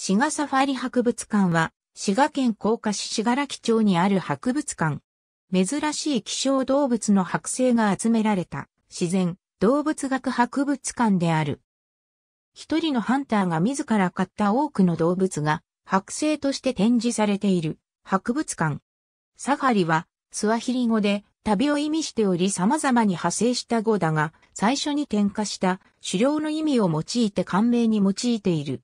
滋賀サファリ博物館は、滋賀県甲賀市滋賀木町にある博物館。珍しい希少動物の剥製が集められた自然動物学博物館である。一人のハンターが自ら買った多くの動物が剥製として展示されている博物館。サファリはスワヒリ語で旅を意味しており様々に派生した語だが最初に転化した狩猟の意味を用いて官名に用いている。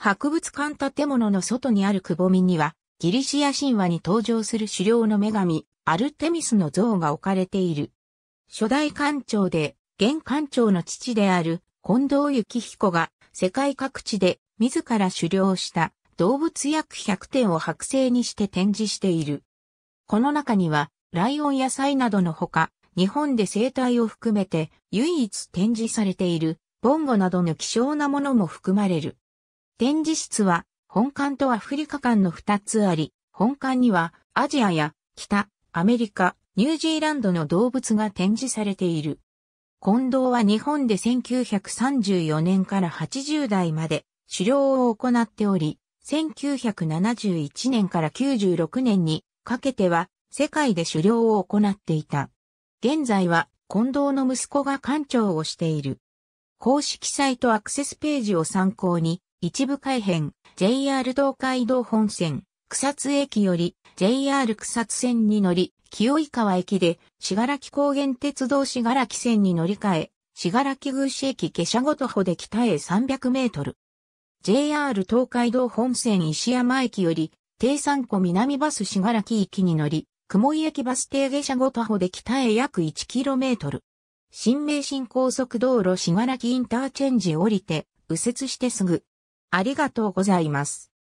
博物館建物の外にあるくぼみには、ギリシア神話に登場する狩猟の女神、アルテミスの像が置かれている。初代館長で、現館長の父である近藤幸彦が世界各地で自ら狩猟した動物約100点を剥製にして展示している。この中にはライオンやサイなどのほか、日本で生態を含めて唯一展示されているボンゴなどの希少なものも含まれる。展示室は本館とアフリカ館の2つあり、本館にはアジアや北、アメリカ、ニュージーランドの動物が展示されている。近藤は日本で1934年から80代まで狩猟を行っており、1971年から96年にかけては世界で狩猟を行っていた。現在は近藤の息子が館長をしている。公式サイトアクセスページを参考に一部改編、JR 東海道本線、草津駅より JR 草津線に乗り、清井川駅で、しがらき高原鉄道しがらき線に乗り換え、しがらき宮市駅下車ごと歩で北へ300メートル。JR 東海道本線石山駅より、低山湖南バスしがらき駅に乗り、雲井駅バス停下車ごと歩で北へ約1トル。新名神高速道路しがらきインターチェンジ降りて、右折してすぐ、ありがとうございます。